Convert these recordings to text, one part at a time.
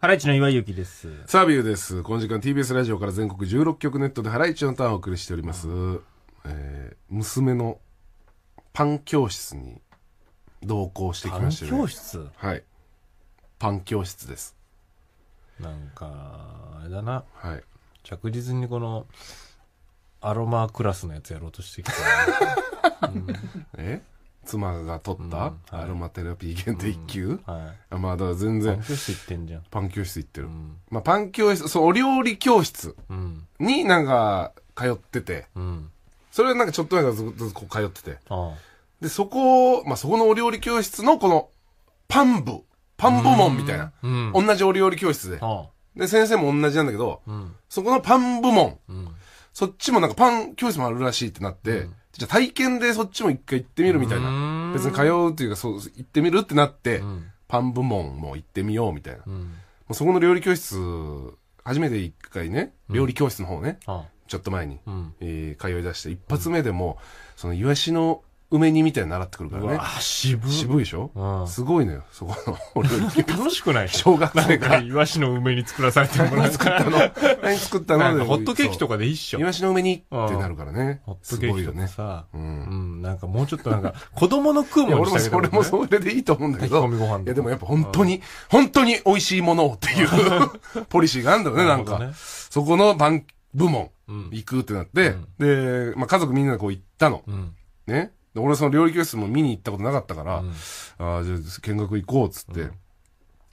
ハライチの岩井ゆきです。サービューです。この時間 TBS ラジオから全国16局ネットでハライチのターンをお送りしております。えー、娘のパン教室に同行してきましてね。パン教室はい。パン教室です。なんか、あれだな。はい。着実にこの、アロマクラスのやつやろうとしてきた、う ん、え妻が取った、アロマテラピー限定1級、まあだから全然パン教室行ってんじゃんパン教室行ってる、まあパン教室そうお料理教室になんか通ってて、それはなんかちょっと前からずっと通っててでそこまあそこのお料理教室のこのパン部パン部門みたいな、同じお料理教室で、で先生も同じなんだけど、そこのパン部門、そっちもなんかパン教室もあるらしいってなって、じゃあ体験でそっちも一回行ってみるみたいな。別に通うというか、そう、行ってみるってなって、うん、パン部門も行ってみようみたいな。うん、うそこの料理教室、初めて一回ね、料理教室の方ね、うん、ちょっと前に、うん、えー、通い出して、一発目でも、その、イワシの梅煮みたいに習ってくるからね。あ、渋い。渋いでしょ、うん、すごいのよ、そこのお料 楽しくない小学生から。イワシの梅煮作らされてもらから。何作ったの何作ったのホットケーキとかで一緒。イワシの梅煮ってなるからね。ホットケーキごいよね、うん、うん。なんかもうちょっとなんか、子供の食うもんした俺もそれでいいと思うんだけど。いやでもやっぱ本当に、本当に美味しいものをっていう ポリシーがあるんだよね、なんか。そこの番、部門、行くってなって、で、まあ家族みんなでこう行ったの。ね。で、俺その料理教室も見に行ったことなかったから、うん、あじゃあ見学行こうっつって。うん、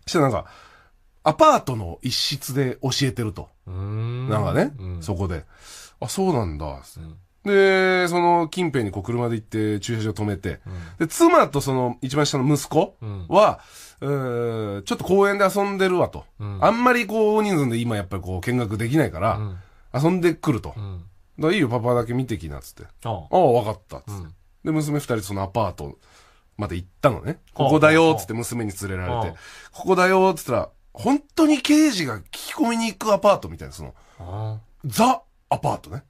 してなんか、アパートの一室で教えてると。んなんかね、うん、そこで。あ、そうなんだ。で、その近辺にこう車で行って駐車場止めて、で、妻とその一番下の息子は、うん、ちょっと公園で遊んでるわと。うん、あんまりこう大人数で今やっぱりこう見学できないから、遊んでくると。うん、だいいよ、パパだけ見てきな、つって。ああ、わかった、つって。で、娘二人そのアパートまで行ったのね。ここだよ、つって娘に連れられて。ここだよ、つったら、本当に刑事が聞き込みに行くアパートみたいな、その、ザ・アパートね。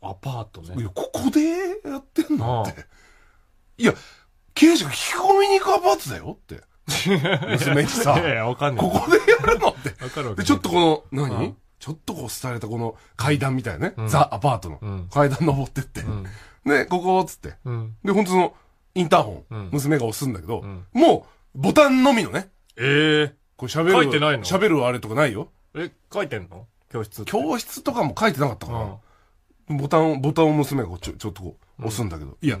アパートね。いや、ここでやってんのって。いや、刑事が聞き込みに行くアパートだよって。娘にさ、ここでやるのって。で、ちょっとこの、何ちょっとこう、廃れたこの階段みたいなね。ザ・アパートの。階段登ってって。ね、ここ、つって。ん、で、本当その、インターホン、娘が押すんだけど、もう、ボタンのみのね。ええこれ喋る。書いてないの喋るあれとかないよ。え、書いてんの教室。教室とかも書いてなかったかな。ボタン、ボタンを娘がちょちょっとこう、押すんだけど。いや、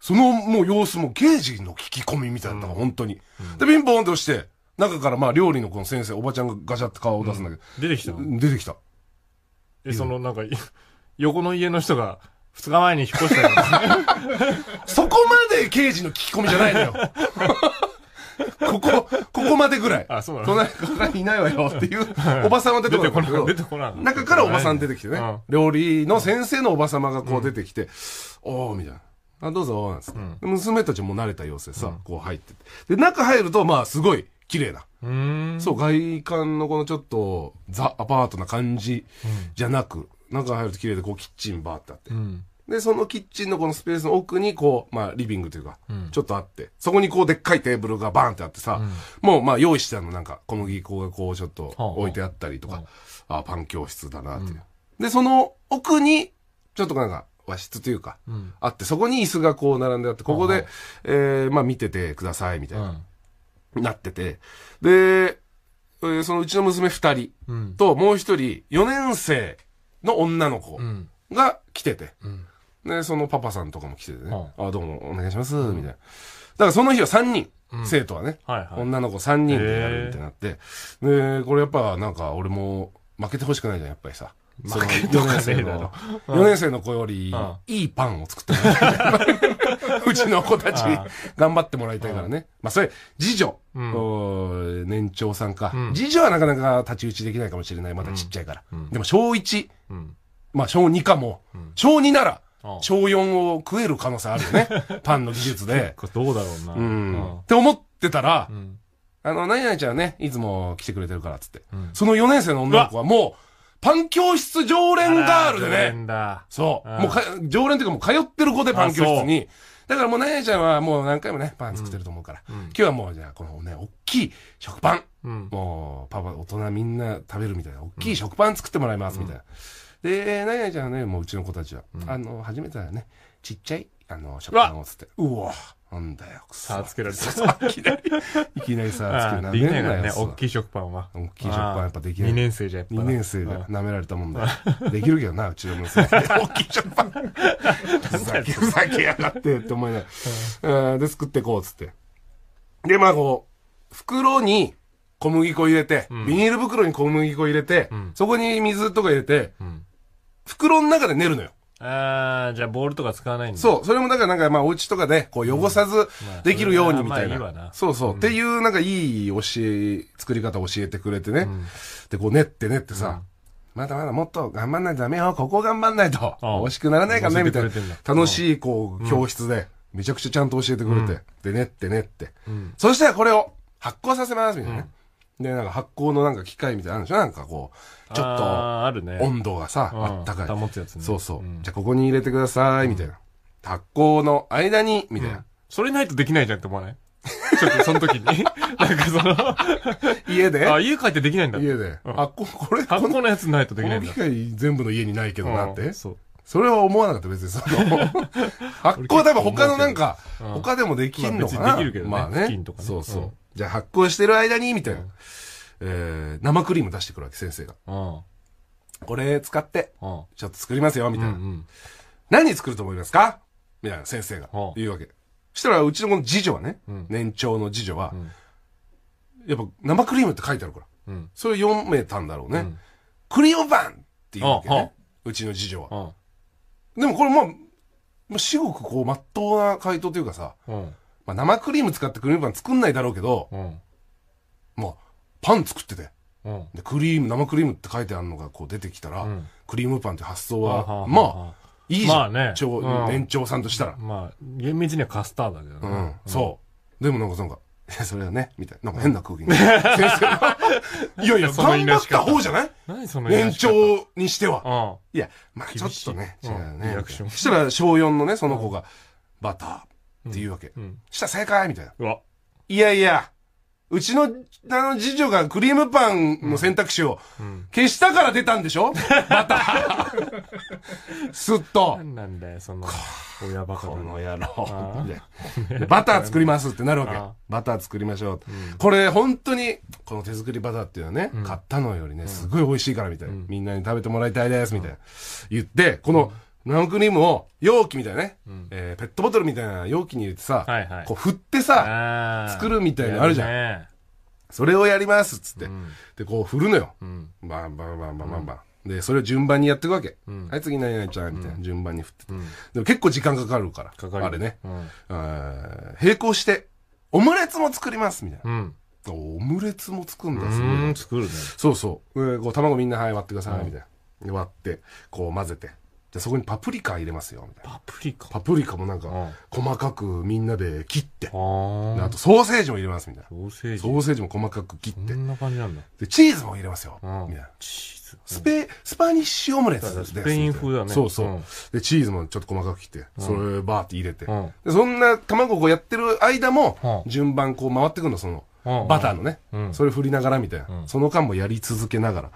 そのもう様子も刑事の聞き込みみたいなのが本当に。で、ピンポンって押して、中からまあ料理のこの先生、おばちゃんがガチャって顔を出すんだけど。出てきた出てきた。え、そのなんか、横の家の人が、2日前に引っ越したよ。そこまで刑事の聞き込みじゃないのよ。ここ、ここまでぐらい。あ、そうなの隣かいないわよっていう、おばさんは出てこない。出てこない。中からおばさん出てきてね。料理の先生のおば様がこう出てきて、おー、みたいな。あ、どうぞ、なんす、娘たちも慣れた様子でさ、こう入ってて。で、中入ると、まあ、すごい、綺麗な。そう、外観のこのちょっと、ザ・アパートな感じじゃなく、中入ると綺麗で、こう、キッチンバーってあって。で、そのキッチンのこのスペースの奥に、こう、まあ、リビングというか、ちょっとあって、そこにこう、でっかいテーブルがバーンってあってさ、もう、まあ、用意してあるの、なんか、小麦粉がこう、ちょっと置いてあったりとか、ああ、パン教室だな、っていう。で、その奥に、ちょっとなんか、和室というか、あって、そこに椅子がこう並んであって、ここで、えー、まあ見ててください、みたいな、なってて。で、えそのうちの娘二人と、もう一人、四年生の女の子が来てて。うんで、そのパパさんとかも来ててね、あ、どうもお願いします、みたいな。だからその日は3人。生徒はね、はいはい、女の子3人でやるってなって、で、これやっぱなんか俺も負けてほしくないじゃん、やっぱりさ。負けとかねえだろ。4年生の子より、いいパンを作ってもいうちの子たち、頑張ってもらいたいからね。まあ、それ、次女、年長さんか。次女はなかなか太刀打ちできないかもしれない。まだちっちゃいから。でも、小1、まあ、小2かも。小2なら、小4を食える可能性あるよね。パンの技術で。どうだろうな。うん。って思ってたら、あの、何々ちゃんね、いつも来てくれてるからっつって。その4年生の女の子はもう、パン教室常連ガールでね。そう。もう常連っていうかもう通ってる子でパン教室に。だからもう、なやちゃんはもう何回もね、パン作ってると思うから、うん、今日はもう、じゃあ、このね、大きい食パン、うん、もう、パパ、大人みんな食べるみたいな、大きい食パン作ってもらいます、みたいな。で、なやちゃんはね、もううちの子たちは、あの、初めてはね、ちっちゃい、あの、食パンをつって、うわなんだよ、くそ。つけられた。いきなり、いきなりあつけられた。できないからね、大きい食パンは。大きい食パンやっぱできない。2年生じゃやっぱ。2年生で舐められたもんだ。できるけどな、うちの娘。大きい食パン。ふざけ、ふざけやがってって思いながら。で、作ってこう、つって。で、まあこう、袋に小麦粉入れて、ビニール袋に小麦粉入れて、そこに水とか入れて、袋の中で寝るのよ。ああ、じゃあボールとか使わないんだ。そう、それもだからなんかまあお家とかで、こう汚さずできるようにみたいな。そうそう、っていうなんかいい教え、作り方を教えてくれてね。で、こう練って練ってさ、まだまだもっと頑張んないとダメよ、ここ頑張んないと、惜しくならないからね、みたいな。楽しいこう、教室で、めちゃくちゃちゃんと教えてくれて、で、練って練って。そしたらこれを発酵させます、みたいなで、なんか発酵のなんか機械みたいなのあるでしょなんかこう、ちょっと、あるね。温度がさ、あったかい。保つやつね。そうそう。じゃあここに入れてください、みたいな。発酵の間に、みたいな。それないとできないじゃんって思わない ちょっとその時に。なんかその 家であ、家帰ってできないんだ。家で。うん、こ、れ、発酵のやつないとできないんだ。この機械全部の家にないけどなって。うん、そう。それは思わなかった、別に。その、発酵多分他のなんか、うん、他でもできんのかな。まあ、できるけどね。まあね。ねそうそう。じゃあ発酵してる間に、みたいな。えー、生クリーム出してくるわけ、先生が。これ使って、ちょっと作りますよ、みたいな。うんうん、何作ると思いますかみたいな先生が言うわけ。そしたら、うちのこの次女はね、うん、年長の次女は、うん、やっぱ生クリームって書いてあるから、うん、それ読めたんだろうね。クリオパンって言うわけね。うちの次女は。でもこれまあ、まあ、至極こう、まっとうな回答というかさ、うん、まあ、生クリーム使ってクリームパン作んないだろうけど、うん、まあ、パン作ってて。うん、でクリーム生クリームって書いてあるのがこう出てきたら、うん、クリームパンって発想は、まあいいじゃん、まあね年長さんとしたら、まあ厳密にはカスタードだけどね、そうでもなんかなんかいや、それはね、みたいな。なんか変な空気に。いやいや、頑張った方じゃない何その年長にしては。いや、まあちょっとね、違うね。そしたら、小4のね、その子が、バター、って言うわけ。うん、した正解みたいな。いやいや、うちの、あの、次女がクリームパンの選択肢を消したから出たんでしょ、うん、また。すっと。なんなんだよ、その、親バカこの野郎。バター作りますってなるわけ。バター作りましょう。うん、これ、本当に、この手作りバターっていうのはね、うん、買ったのよりね、すごい美味しいからみたいな。みんなに食べてもらいたいです、みたいな。言って、この、生クリームを容器みたいなね、うん、えー、ペットボトルみたいな容器に入れてさ、はいはい、こう振ってさ、作るみたいのあるじゃん。ね、それをやりますっつって、うん、で、こう振るのよ。うん、バンバンバンバンバンバン。うん、で、それを順番にやっていくわけ。うん、はい、次、何々ちゃん、みたいな、順番に振ってて、でも結構時間かかるから。かかる。あれね、あ。並行して、オムレツも作ります、みたいな。オムレツも作るんだ、すごい。作るね。そうそう。えー、こう、卵みんな、はい、割ってください、みたいな。割って、こう混ぜて。じゃそこにパプリカ入れますよみたいなパプリカパプリカもなんか、細かくみんなで切ってあとソーセージも入れますみたいなソーセージソーセージも細かく切ってこんな感じなんだでチーズも入れますよみたいなチーズスペスパニッシュオムレツですスペイン風だねそうそう、でチーズもちょっと細かく切ってそれバーって入れて、でそんな卵をやってる間も、順番こう回ってくるのその、バターのね、それ振りながらみたいな、その間もやり続けながら、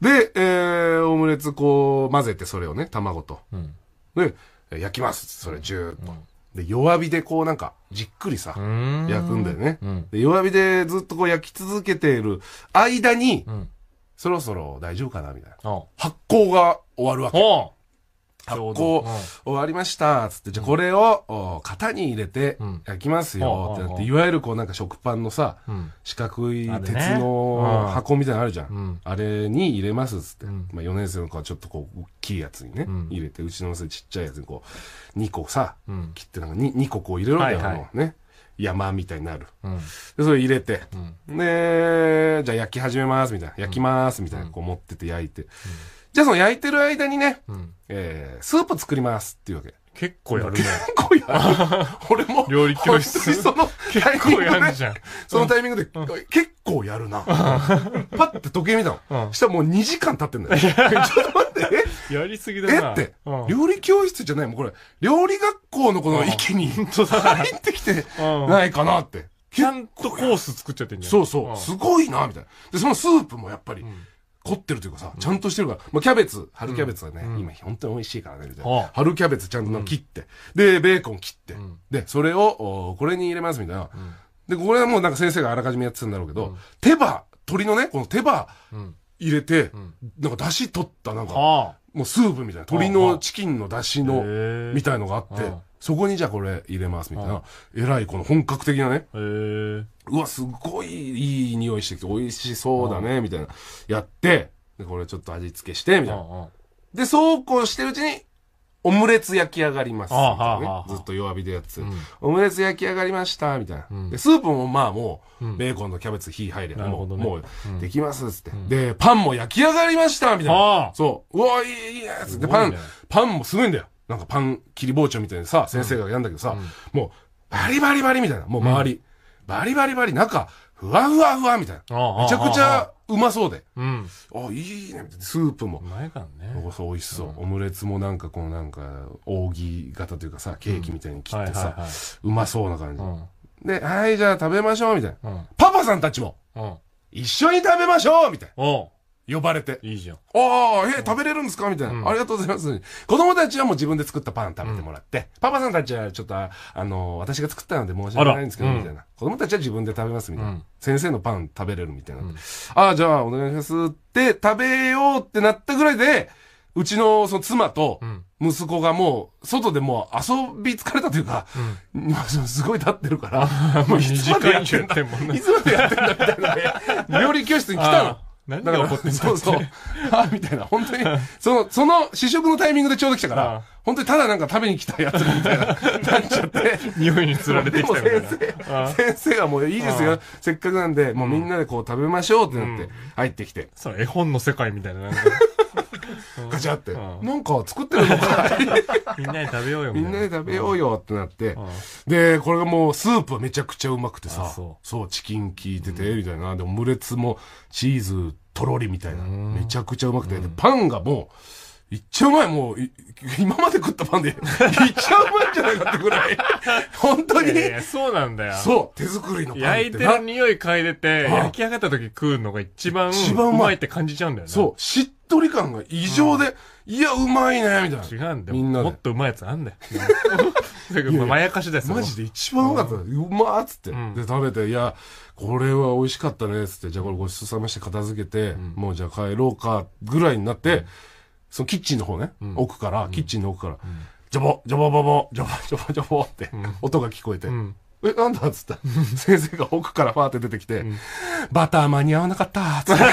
で、えー、オムレツこう混ぜてそれをね、卵と。うん、で、焼きます。それジューッと。で、弱火でこうなんか、じっくりさ、焼くんだよね、うん、で。弱火でずっとこう焼き続けている間に、うん、そろそろ大丈夫かなみたいな。発酵が終わるわけ。発酵わりましたつってじゃこれを型に入れて焼きますよってなっていわゆるこうなんか食パンのさ四角い鉄の箱みたいなのあるじゃんあれに入れますっつってまあ4年生の子はちょっとこう大きいやつにね入れてうちの娘ちっちゃいやつにこう2個さ切ってなんか 2, 個こう入れるんだよね山みたいになる。で、それ入れて、で、じゃあ焼き始めますみたいな、焼きますみたいな、こう持ってて焼いて。じゃあその焼いてる間にね、うんえー、スープ作りますっていうわけ。結構やるね。結構やる。俺も、料理教室。そのタイミングで、ん。そのタイミングで、結構やるな。パッて時計見たの。うん、したらもう2時間経ってんだよ。ちょっと待って、えやりすぎだな。えって、料理教室じゃない、もうこれ、料理学校のこの域に入ってきてないかなって。ちゃんとコース作っちゃってんじゃん。そうそう。すごいな、みたいな。で、そのスープもやっぱり、凝ってるというかさ、ちゃんとしてるから、まあ、キャベツ、春キャベツはね、今本当に美味しいからね、みたいな。春キャベツちゃんと切って、で、ベーコン切って、で、それを、これに入れます、みたいな。で、これはもうなんか先生があらかじめやってたんだろうけど、手羽、鶏のね、この手羽、入れて、なんか出汁取った、なんか、もうスープみたいな、鶏のチキンの出汁の、みたいのがあって、そこにじゃあこれ入れますみたいな、えらいこの本格的なね、うわ、すごいいい匂いしてきて、美味しそうだね、みたいな、やって、で、これちょっと味付けして、みたいな。で、そうこうしてるうちに、オムレツ焼き上がります、ずっと弱火でやつ、オムレツ焼き上がりました、みたいな、で。スープもまあもう、ベーコンとキャベツ火入れ、ば、もう、もう、できます、つって、で、パンも焼き上がりました、みたいな。そう。うわ、いい、やつで、パン、パンもすごいんだよ。なんかパン切り包丁みたいにさ、先生がやんだけどさ、もう、バリバリバリみたいな、もう周り、バリバリバリ、中、ふわふわふわみたいな。めちゃくちゃうまそうで。うん。あ、いいね。スープも。うまいからね。そう、美味しそう。オムレツもなんかこのなんか、扇形というかさ、ケーキみたいに切ってさ、うまそうな感じ。で、はい、じゃあ食べましょう、みたいな。パパさんたちも、一緒に食べましょうみたいな。呼ばれて。いいじゃん。ああ、えー、食べれるんですかみたいな、うん、ありがとうございます。子供たちはもう自分で作ったパン食べてもらって、うん、パパさんたちはちょっと、あのー、私が作ったので申し訳ないんですけど、みたいな、うん。子供たちは自分で食べます、みたいな。先生のパン食べれるみたいな。ああ、じゃあお願いしますって食べようってなったぐらいで、うちのその妻と息子がもう、外でもう遊び疲れたというか、うん、すごい立ってるから、もういつまでやってんだ、いつまでやってんだみたいな料理教室に来たの。何が起こってんだそうそう。あみたいな。本当に、その、その試食のタイミングでちょうど来たから、本当にただなんか食べに来たやつみたいな、なっちゃって。匂いに釣られてきたみたいな。先生はもういいですよ。せっかくなんで、もうみんなでこう食べましょうってなって、入ってきて。そ絵本の世界みたいな。ガチャって。なんか作ってるのかみんなで食べようよ。みんなで食べようよってなって。で、これがもうスープめちゃくちゃうまくてさ。そう、チキン効いてて、みたいな。で、オムレツもチーズとろりみたいな。めちゃくちゃうまくて。パンがもう、いっちゃうまい。もう、今まで食ったパンで、いっちゃうまいんじゃないかってぐらい。本当に。いやいやそうなんだよ。そう。手作りのパンってな。焼いてる匂い嗅いでて、焼き上がった時食うのが一番、一番うまいって感じちゃうんだよね。そう。しっとり感が異常で、うん、いや、うまいね、みたいな。違うんだよ。みんなもっとうまいやつあんだよ。だからまやかしだよ、マジで一番うまかった。うまっつって、うん、で、食べて、いや、これは美味しかったね、つって。じゃあこれごちそうさまして片付けて、もうじゃあ帰ろうか、ぐらいになって、そのキッチンの方ね、奥から、キッチンの奥から、ジョボ、ジョボボボ、ジョボ、ジョボ、ジョボって、音が聞こえて、え、なんだっつった。先生が奥からファーって出てきて、バター間に合わなかったっつって。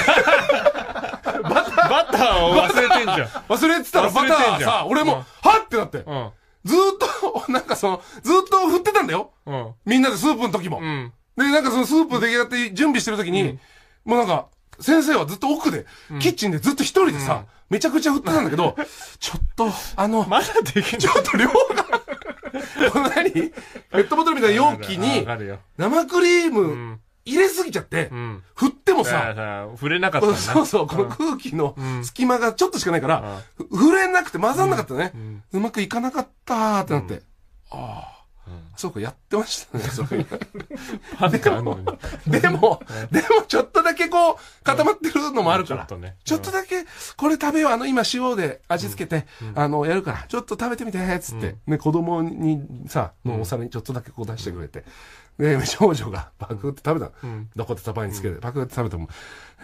バターを忘れてんじゃん。忘れてたらバターさ、俺も、はってなって。ずっと、なんかその、ずっと振ってたんだよ。みんなでスープの時も。で、なんかそのスープ出来上がって準備してる時に、もうなんか、先生はずっと奥で、キッチンでずっと一人でさ、めちゃくちゃ振ってたんだけど、ちょっと、あの、まだできちょっと量が、この何ペットボトルみたいな容器に、生クリーム入れすぎちゃって、うん、振ってもさ、触れなかったそうそう、この空気の隙間がちょっとしかないから、触れなくて混ざんなかったね。うまくいかなかったってなって。ああ。そうか、やってましたね、それ。でも、でも、でもちょっとだけこう、固まってるのもあるから。ちょっとだけ、これ食べよう。あの、今塩で味付けて、あの、やるから、ちょっと食べてみて、つって。ね、子供にさ、のお皿にちょっとだけこう出してくれて。え、少女がパクって食べたの。うん、どこでたばにつけて、パクって食べても、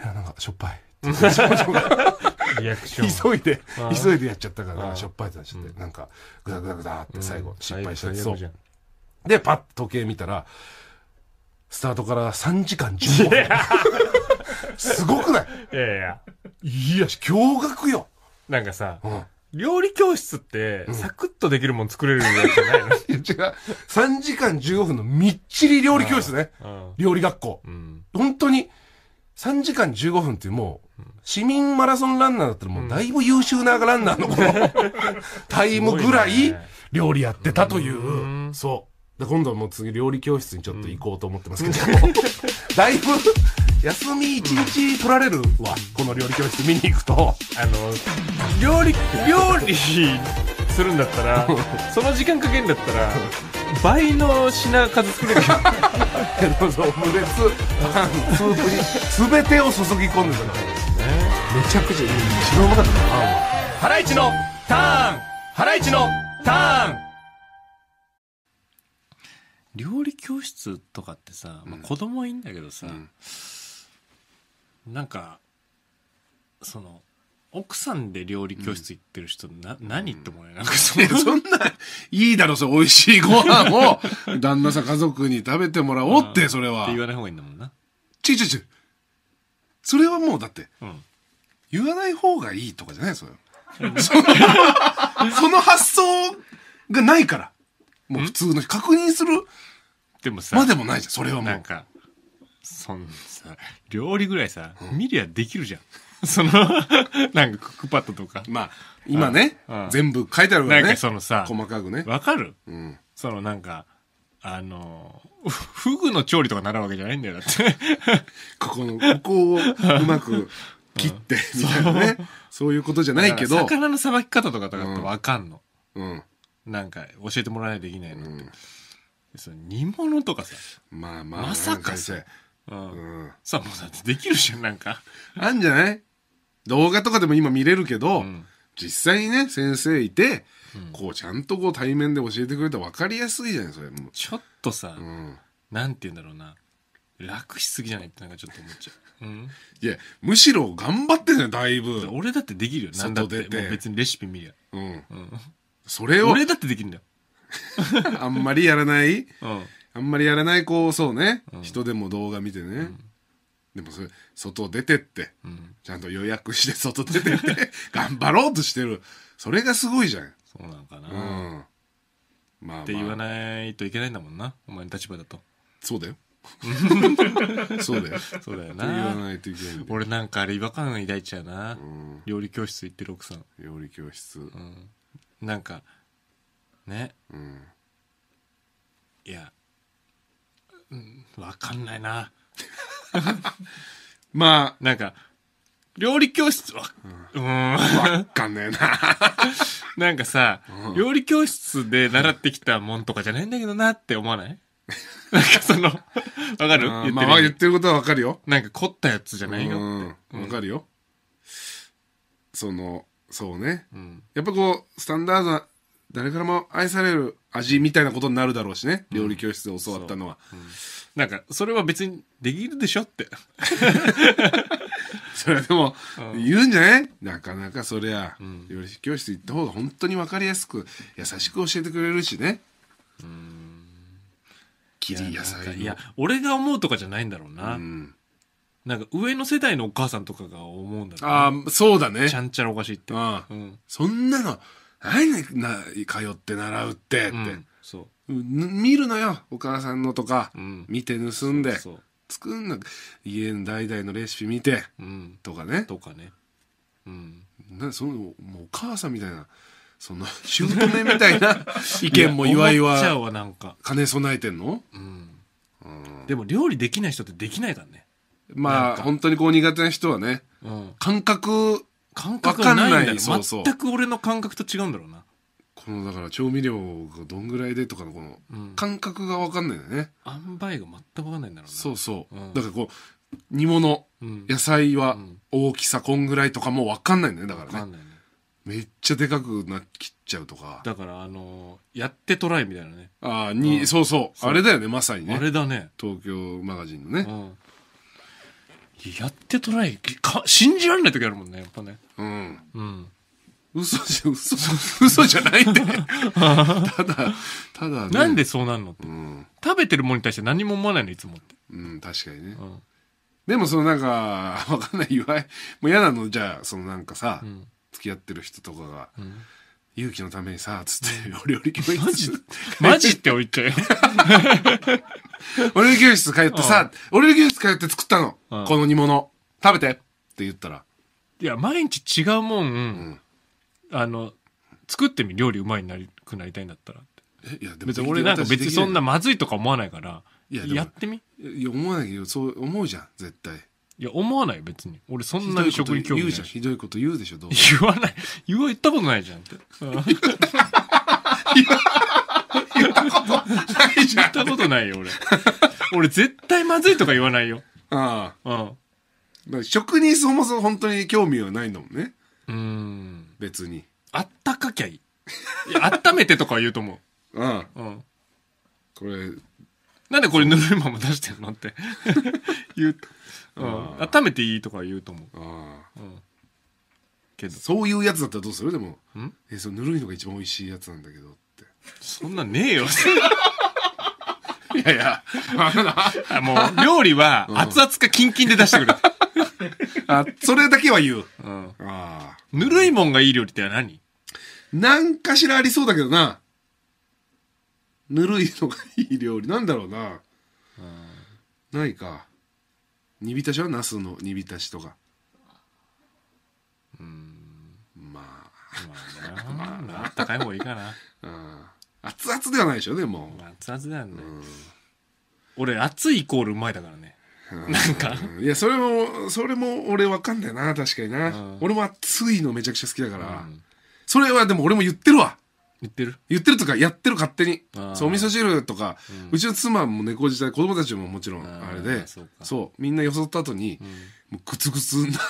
いや、なんかしょっぱい。女が リアクション。急いで、急いでやっちゃったから、しょっぱいってなっちゃって、なんか、ぐだぐだぐだって最後、失敗しちゃって、そう。で、パッと時計見たら、スタートから3時間15分。すごくないいやいや。いや、驚愕よ。なんかさ、うん料理教室って、サクッとできるもん作れるやじゃないの 違う。3時間15分のみっちり料理教室ね。料理学校、うん。本当に、3時間15分ってもう、市民マラソンランナーだったらもうだいぶ優秀なランナーのこの、タイムぐらい料理やってたという。うそう。で、今度はもう次料理教室にちょっと行こうと思ってますけど、うん、だいぶ、休み一日取られるわ、この料理教室見に行くと。あの、料理、料理するんだったら、その時間かけるんだったら、倍の品数作れるどうオムレツパンスープに全てを注ぎ込んでたからですねめちゃくちゃいい一番うまかったなハライチのターンハライチのターン料理教室とかってさ、まあ、子供はいいんだけどさ、うんなんかその奥さんで料理教室行ってる人、な何ってもらえなんかそそんな、いいだろ、そう、美味しいご飯を、旦那さん家族に食べてもらおうって、それは。って言わない方がいいんだもんな。ちゅうちゅうちゅう。それはもう、だって、うん、言わない方がいいとかじゃないそれその、発想がないから。もう普通の、確認する。でもさ。までもないじゃん、それはもう。なんか、そんさ、料理ぐらいさ、見りゃできるじゃん。その、なんかクックパッドとか。まあ、今ね、全部書いてあるからね。なんかそのさ、細かくね。わかる、うん、そのなんか、あの、フグの調理とかなうわけじゃないんだよ、だって。ここの、ここをうまく切って、みたいなね。そういうことじゃないけど。魚のさばき方とかとかってわかんの。うん。なんか、教えてもらわないといけないのうん、その煮物とかさ。まあまあ、まさかさ。うんさあもうだってできるじゃんなんか、あんじゃない動画とかでも今見れるけど、うん実際にね先生いて、こうちゃんとこう対面で教えてくれたら分かりやすいじゃないそれもうちょっとさ、うん、なんて言うんだろうな楽しすぎじゃないってなんかちょっと思っちゃう、うん、いやむしろ頑張ってんじゃんだいぶ俺だってできるよ何だってもう別にレシピ見りゃうん、うん、それを俺だってできるんだよ あんまりやらない、うんあんまりやらない子そうね、人でも動画見てね、でもそれ外出てって、ちゃんと予約して外出てって 頑張ろうとしてるそれがすごいじゃんそうなんかな、うんまあ、まあ、って言わないといけないんだもんなお前の立場だとそうだよ そうだよそうだよな言わないといけない俺なんかあれ違和感抱いちゃうな、うん、料理教室行ってる奥さん料理教室、うん、なんかね、うん、いやうんわかんないな まあなんか料理教室はうんわかんないな なんかさ、うん料理教室で習ってきたもんとかじゃないんだけどなって思わない なんかそのわかる言ってるまあ言ってることはわかるよなんか凝ったやつじゃないよってうんわかるよそのそうねうんやっぱこうスタンダードな誰からも愛される味みたいなことになるだろうしね、料理教室で教わったのは、うんなんかそれは別にできるでしょって それはでも言うんじゃないなかなかそりゃ、うん、料理教室行った方が本当に分かりやすく優しく教えてくれるしね切り野菜いや俺が思うとかじゃないんだろうな、なんか上の世代のお母さんとかが思うんだろう、ああそうだねちゃんちゃらおかしいって、うん、そんなの何な通って習うって」って、そう見るのよお母さんのとか、見て盗んで作んな家の代々のレシピ見て、とかね。とかね。うん、なそのもうお母さんみたいなその 姑みたいな 意見も祝いは兼ね備えてんのうんでも料理できない人ってできないからねまあ本当にこう苦手な人はね、うん、感覚感覚がないんだよ全く俺の感覚と違うんだろうなこのだから調味料がどんぐらいでとかのこの感覚が分かんないんだよね、塩梅が全く分かんないんだろうなそうそう、うんだからこう煮物うん野菜は大きさこんぐらいとかも分かんないんだよねだか分からんねないねめっちゃでかくなっきっちゃうとかだからあのーやってトライみたいなねああに、そうそうそうあれだよねまさにねあれだね東京マガジンのね、うんやってトライか信じられない時あるもんねやっぱねうん。うん。嘘じゃ、嘘、嘘じゃないんだよ。ただ、ただ、ね、なんでそうなるのって、うん、食べてるものに対して何も思わないの、いつもって。うん、確かにね。うん、でも、そのなんか、わかんない、祝い、もう嫌なの、じゃあ、そのなんかさ、うん、付き合ってる人とかが、うん、勇気のためにさ、つって、お料理教室。マジ、マジって置いちゃうよ。お料理教室通ってさ、お料理教室通って作ったの、この煮物。食べてって言ったら、いや、毎日違うもん、あの、作ってみ、料理うまいになりくなりたいんだったらっえいやでも別に俺なんか別にそんなまずいとか思わないから、いややってみいや思わないけどそう思うじゃん絶対いや、思わないよ別に。俺そんなに食に興味言なういじゃんひどいこと言うでしょどう言わない。言わ、言ったことないじゃんって。言ないじゃんったことないよ、俺。俺絶対まずいとか言わないよ。ああうん。食にそもそも本当に興味はないんだもんねうん別にあったかきゃいいい温めてとか言うと思う んう、ん、これなんでこれぬるいまま出してるのって 言う、うん、あ温めていいとか言うと思う、あうん、けどそういうやつだったらどうするでもん「えそのぬるいのが一番美味しいやつなんだけど」ってそんなねえよ いやいやもう料理は熱々かキンキンで出してくれ あ、それだけは言う。うん。ああ。ぬるいもんがいい料理って何なんかしらありそうだけどな。ぬるいのがいい料理。なんだろうな。ないか。煮浸しはナスの煮浸しとか。うままあ、まあな、ああったかい方がいいかな。うん。熱々ではないでしょ、でも。熱々だよね。俺、熱いイコールうまいだからね。なんかいやそれもそれも俺わかんだよな確かにな俺も熱いのめちゃくちゃ好きだから、それはでも俺も言ってるわ言ってる言ってるとかやってる勝手にそうお味噌汁とか、うちの妻も猫自体、子供たちももちろんあれでそうみんなよそった後に、もうグツグツになる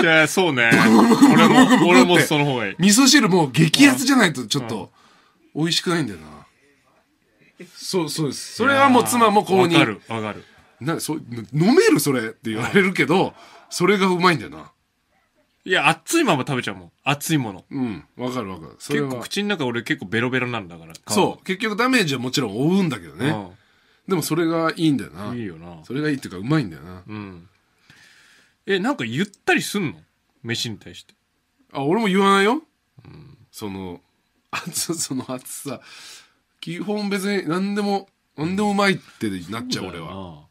いや、そうね。俺も、俺もその方がいい。味噌汁も激熱じゃないとちょっと、美味しくないんだよな。そうそうです。それはもう妻も公認。わかる、わかる。な、そう、飲めるそれって言われるけど、それがうまいんだよな。いや、熱いまま食べちゃうもん。熱いもの。うん。わかるわかる。結構口の中俺結構ベロベロなんだから。そう。結局ダメージはもちろん負うんだけどね。でもそれがいいんだよな。いいよな。それがいいっていうかうまいんだよな。うん。え、なんか言ったりすんの飯に対して。あ、俺も言わないよ。うん。その、熱、その熱さ。基本別に何でも、何でもうまいってなっちゃう、俺は。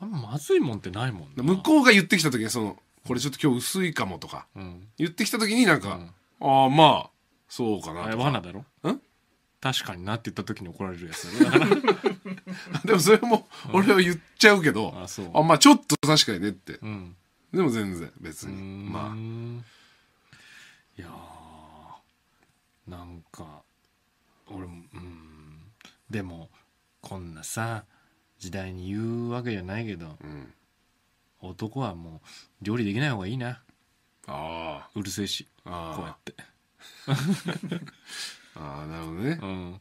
あんままずいもんってないもんな。向こうが言ってきた時に、その、これちょっと今日薄いかもとか、うん。言ってきた時になんか、ああ、まあ、そうかなれとか。罠だろん確かになって言った時に怒られるやつだ でもそれも、俺は言っちゃうけど、あそうあ、まあちょっと確かにねって。うん。でも全然、別に。まあ、あ。いやーなんか、俺も、うん。でもこんなさ時代に言うわけじゃないけど、うん、男はもう料理できない方がいいなあうるせえしこうやって ああなるほどね、うん、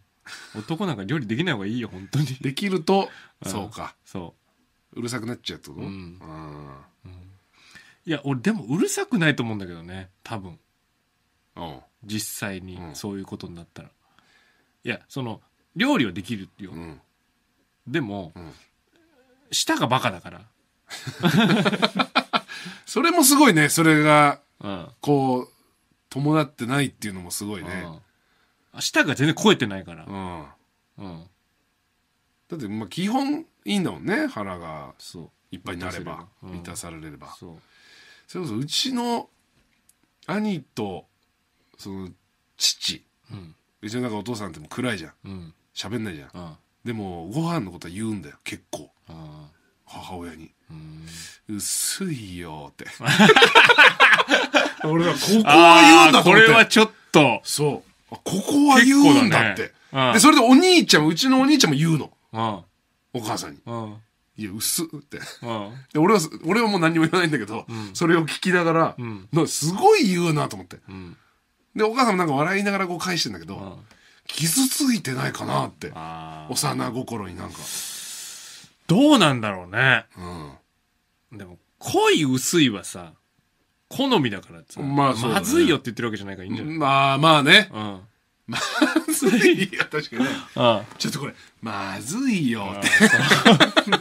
男なんか料理できない方がいいよ本当にできるとそうかそううるさくなっちゃうってこと、うん、うん、いや俺でもうるさくないと思うんだけどね多分実際にそういうことになったら、いやその料理はできるっていうんでも、うん舌がバカだから、それもすごいね。それが、うんこう、伴ってないっていうのもすごいね。うん、舌が全然肥えてないからう、ん。うん、だって、まあ、基本いいんだもんね。腹がそういっぱいになれば、満たされれば。そうそれこそうちの兄と、その、父。うんうちのなんかお父さんっても暗いじゃん。うん喋んないじゃん、うんでもご飯のことは言うんだよ結構母親にうん「薄いよ」って 俺はここは言うんだあとこ思ってれはちょっと。そうここは言うんだってだねうんでそれでお兄ちゃんうちのお兄ちゃんも言うのうん。お母さんにうん。「いや薄っ」ってうん。で俺は俺はもう何も言わないんだけど、うんそれを聞きながら、うんなすごい言うなと思ってうん。でお母さんもなんか笑いながらこう返してんだけど、うん傷ついてないかなって幼心になんかどうなんだろうね、うん、でも濃い薄いはさ好みだからさ、まあ、ね、まずいよって言ってるわけじゃないからいいんじゃないまあまあね、うん、まずいよ確かにあ ちょっとこれまずいよって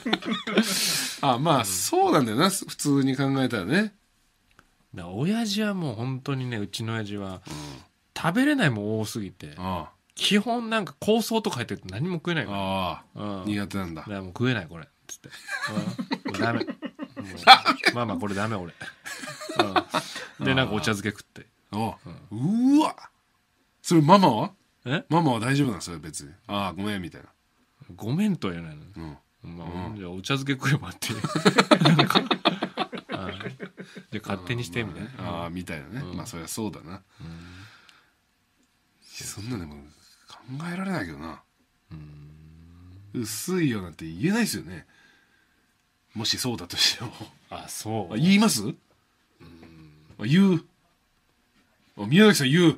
あまあそうなんだよな普通に考えたらねだ親父はもう本当にねうちの親父は、うん、食べれないも多すぎてああ基本なんか香草とか入ってると何も食えないから。ああ、うん苦手なんだだもう食えないこれ。つって。うんダメ。うまあまあこれダメ俺。うんで、なんかお茶漬け食って。あ、ううわそれママはえママは大丈夫なんそれ別にああごめんみたいなごめんとは言えないのね。うんまあ、じゃあお茶漬け食えばっていう。じゃ勝手にしてみたいな。ああみたいなね、まあそりゃそうだな、そんなでも考えられないけどな薄いよなんて言えないですよねもしそうだとしてもあそう言いますあ言うあ宮崎さん言う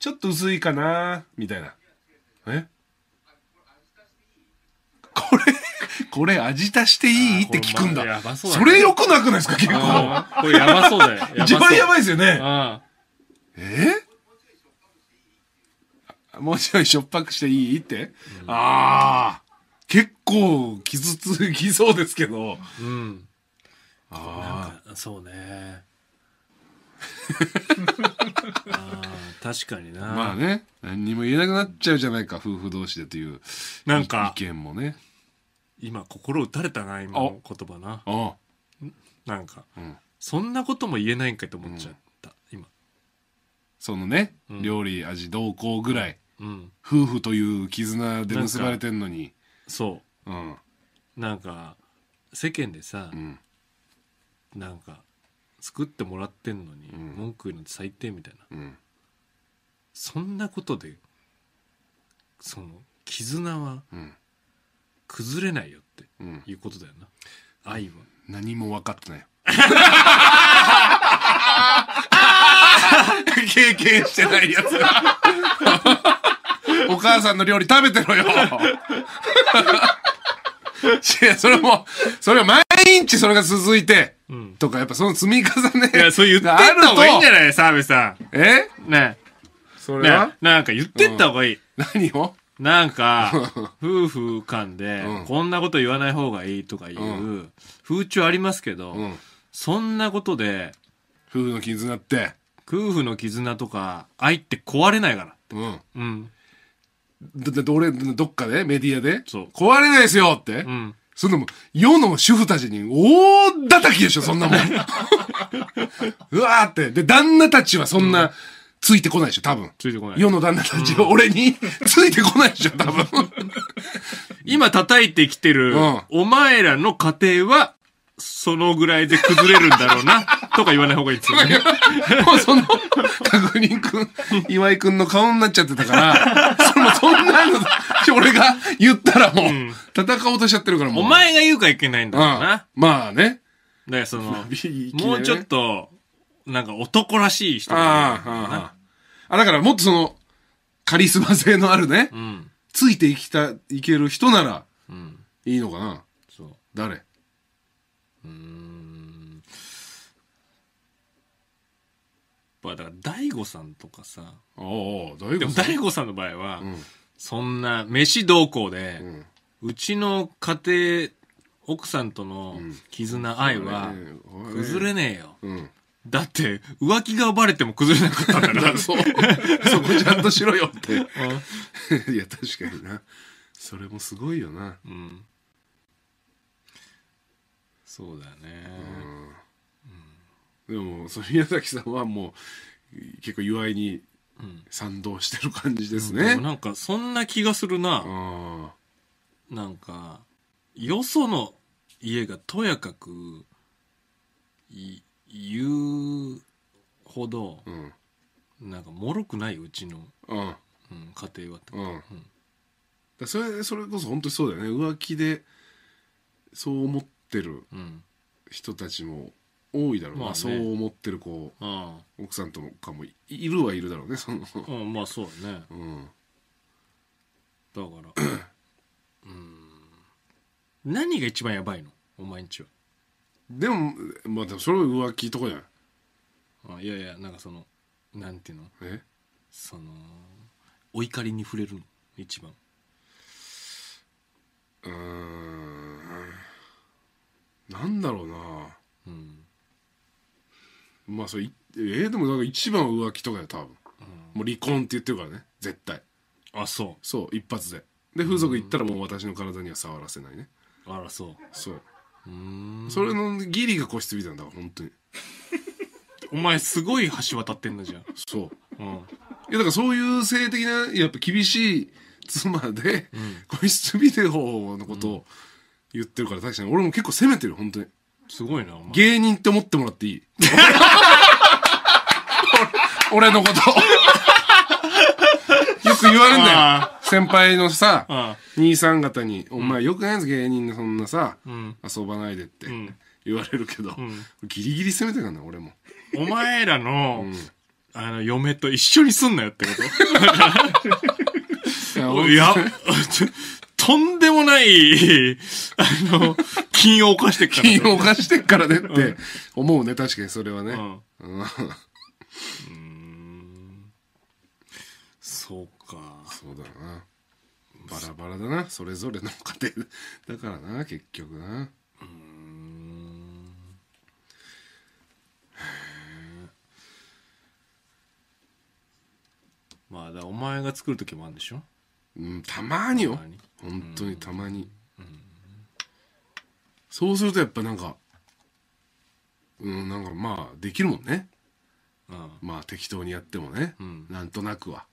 ちょっと薄いかなみたいなえこれこれ味足していいって聞くんだ。それよくなくないですか、結構。これやばそうだよ。一番やばいですよね。えもうちょいしょっぱくしていいって、うん、ああ結構傷つきそうですけど。うん。ああ。そうね。あ確かにな。まあね。何にも言えなくなっちゃうじゃないか、夫婦同士でという。なんか。意見もね。今、心打たれたな、今の言葉な。ああなんか、うん、そんなことも言えないんかいと思っちゃう。うんそのね、うん料理味同行ぐらいうん夫婦という絆で結ばれてんのにそうんうなんか世間でさう、んなんか作ってもらってんのにうん文句言うのって最低みたいな、うんそんなことでその絆は崩れないよっていうことだよな愛は何も分かってない 経験してないやつ。お母さんの料理食べてろよ。それも、それは毎日それが続いて、うん、とか、やっぱその積み重ね。いや、そう言ってった方がいいんじゃない澤部さん。えねそれは、ね、なんか言ってった方がいい。うん、何をなんか、夫婦間で、こんなこと言わない方がいいとかいう風潮ありますけど、うん、そんなことで、夫婦の絆って、夫婦の絆とか愛って壊れないからうんうんだって俺どっかでメディアでそう壊れないですよって、うんそんなもん世の主婦たちに大叩きでしょそんなもん うわーってで旦那たちはそんなついてこないでしょ多分ついてこない世の旦那たちは俺についてこないでしょ多分 今叩いてきてる、うんお前らの家庭はそのぐらいで崩れるんだろうな、とか言わない方がいいですよね。もうその、確認くん、岩井くんの顔になっちゃってたから、そそんなの、俺が言ったらもう、戦おうとしちゃってるからもう。お前が言うかいけないんだろうな。うん、まあね。だからその、もうちょっと、なんか男らしい人あああああだからもっとその、カリスマ性のあるね、うん、ついていきた、いける人なら、いいのかな。そう。誰ぱだから大悟さんとかさああ大でも悟さん大悟さんの場合は、うんそんな飯同行で、ううちの家庭奥さんとの絆愛は崩れねえよ、うんだって浮気がバレても崩れなかったんだから そうそこちゃんとしろよって いや確かになそれもすごいよなうんそうだね、うんでもその宮崎さんはもう結構祝いに賛同してる感じですね、うん、なんかそんな気がするななんかよその家がとやかく言うほど、うん、なんかもろくないうちの、うんうん、家庭はってと、うんうん、それそれこそ本当にそうだよね浮気でそう思ってる人たちも多いだろう、まあねそう思ってる子あ奥さんとかもいるはいるだろうねその、うんまあそうだねうん、だからうん何が一番やばいのお前んちはでもまあでもそれは浮気とかじゃないあいやいやなんかそのなんていうのえそのお怒りに触れるの一番うーんなんだろうなうんまあそれえー、でもなんか一番浮気とかよ多分、もう離婚って言ってるからね絶対あそう。そう一発でで風俗行ったらもう私の体には触らせないねあらそうそううんそれのギリが個室みたいなんだから本当に お前すごい橋渡ってんのじゃんそううんいやだからそういう性的なやっぱ厳しい妻で、個室ビデオのことを言ってるから確かに俺も結構責めてる本当にすごいな、お前芸人って思ってもらっていい俺 俺のことよく言われるんだよ先輩のさ兄さん方に「お前よくないです。芸人でそんなさ、ん遊ばないで」って言われるけど、ギリギリ攻めてたんだ俺もお前らの、あの、嫁と一緒にすんなよってこといや とんでもない、あの、金を犯してっから、ね。金を犯してっからねって思うね、確かにそれはね。うん。うん、そうか。そうだな。バラバラだな、それぞれの家庭だからな、結局な。うん。まあ、だお前が作る時もあるんでしょうん、たまによ。たまに本当にたまに、そうするとやっぱなんかうんなんかまあできるもんね、まあ適当にやってもね、うん、なんとなくは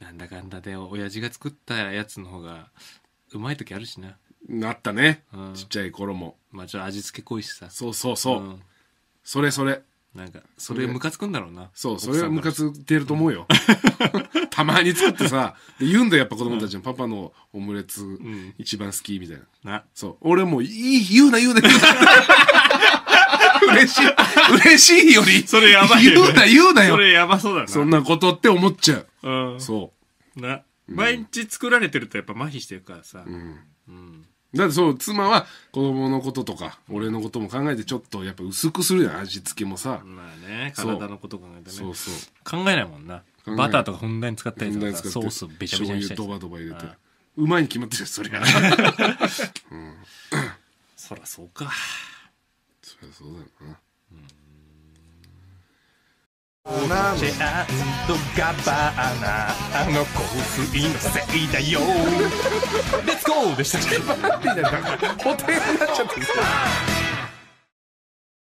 なんだかんだで親父が作ったやつの方がうまい時あるしななったね、ちっちゃい頃もまあちょっと味付け濃いしさそうそうそう、うん、それそれなんかそれムカつくんだろうなそうそれはムカついてると思うよ、たまに作ってさで言うんだよやっぱ子供たちの、パパのオムレツ一番好きみたいな,、なそう俺もういい言うな言うな言うな 嬉しい嬉しいよりそれやばいよ、言うな言うなよそれやばそうだなそんなことって思っちゃう、うん、そうな毎日作られてるとやっぱ麻痺してるからさ、うん、うんだってそう、妻は子供のこととか、俺のことも考えてちょっとやっぱ薄くするやん、味付けもさ。まあね、体のこと考えてね。そうそう。考えないもんなバターとかふんだんに使ったりとかソースべちゃべちゃにしたりドバドバ入れてあ。うまいに決まってるよ、そりゃ。そらそうかそりゃそうだよな。シャツとガバナあの香水のせいだよレッツゴーでしたっけホテルになっちゃってる